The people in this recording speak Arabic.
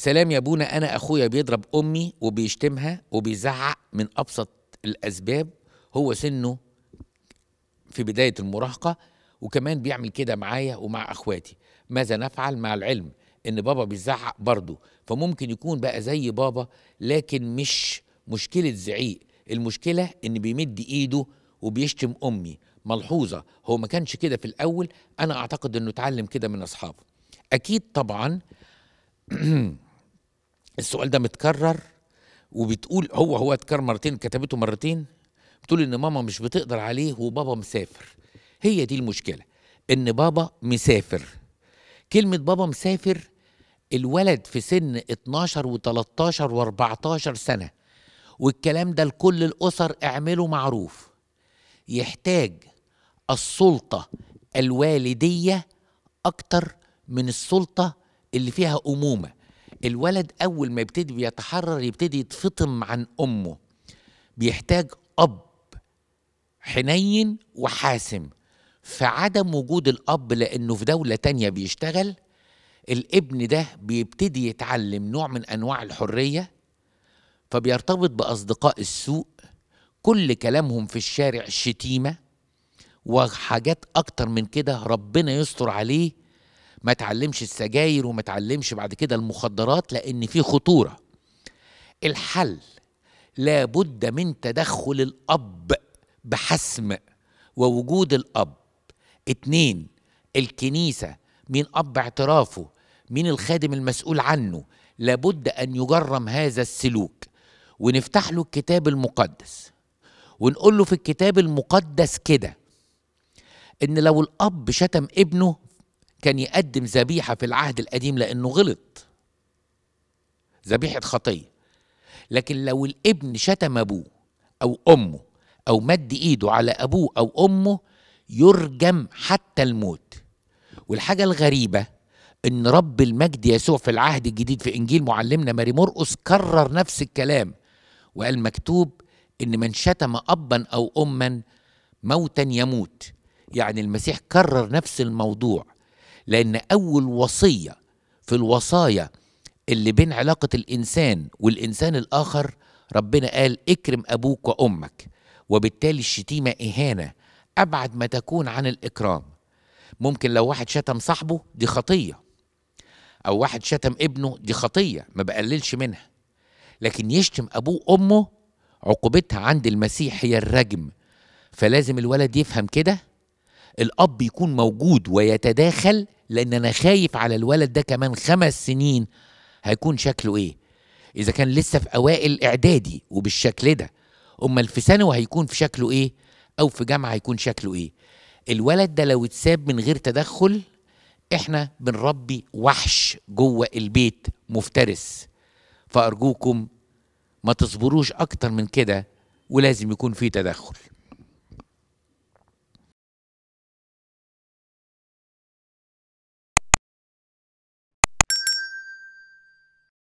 سلام يا ابونا انا اخويا بيضرب امي وبيشتمها وبيزعق من ابسط الاسباب هو سنه في بدايه المراهقه وكمان بيعمل كده معايا ومع اخواتي ماذا نفعل مع العلم ان بابا بيزعق برضه فممكن يكون بقى زي بابا لكن مش مشكله زعيق المشكله ان بيمد ايده وبيشتم امي ملحوظه هو ما كانش كده في الاول انا اعتقد انه اتعلم كده من اصحابه اكيد طبعا السؤال ده متكرر وبتقول هو هو اتكرر مرتين كتبته مرتين بتقول ان ماما مش بتقدر عليه وبابا مسافر هي دي المشكله ان بابا مسافر كلمه بابا مسافر الولد في سن 12 و13 و14 سنه والكلام ده لكل الاسر اعمله معروف يحتاج السلطه الوالديه اكتر من السلطه اللي فيها امومه الولد اول ما يبتدي بيتحرر يبتدي يتفطم عن امه بيحتاج اب حنين وحاسم فعدم وجود الاب لانه في دوله تانية بيشتغل الابن ده بيبتدي يتعلم نوع من انواع الحريه فبيرتبط باصدقاء السوء كل كلامهم في الشارع شتيمه وحاجات اكتر من كده ربنا يستر عليه ما تعلمش السجاير وما تعلمش بعد كده المخدرات لان في خطوره الحل لابد من تدخل الاب بحسم ووجود الاب اتنين الكنيسه مين اب اعترافه مين الخادم المسؤول عنه لابد ان يجرم هذا السلوك ونفتح له الكتاب المقدس ونقول له في الكتاب المقدس كده ان لو الاب شتم ابنه كان يقدم ذبيحة في العهد القديم لأنه غلط ذبيحة خطية لكن لو الابن شتم أبوه أو أمه أو مد إيده على أبوه أو أمه يرجم حتى الموت والحاجة الغريبة إن رب المجد يسوع في العهد الجديد في إنجيل معلمنا ماري مرقس كرر نفس الكلام وقال مكتوب إن من شتم أبا أو أما موتا يموت يعني المسيح كرر نفس الموضوع لأن أول وصية في الوصايا اللي بين علاقة الإنسان والإنسان الآخر ربنا قال اكرم أبوك وأمك وبالتالي الشتيمة إهانة أبعد ما تكون عن الإكرام ممكن لو واحد شتم صاحبه دي خطية أو واحد شتم ابنه دي خطية ما بقللش منها لكن يشتم أبوه أمه عقوبتها عند المسيح هي الرجم فلازم الولد يفهم كده الأب يكون موجود ويتداخل لان انا خايف على الولد ده كمان خمس سنين هيكون شكله ايه اذا كان لسه في اوائل اعدادي وبالشكل ده امال في ثانوي هيكون في شكله ايه او في جامعه هيكون شكله ايه الولد ده لو اتساب من غير تدخل احنا بنربي وحش جوه البيت مفترس فارجوكم ما تصبروش اكتر من كده ولازم يكون في تدخل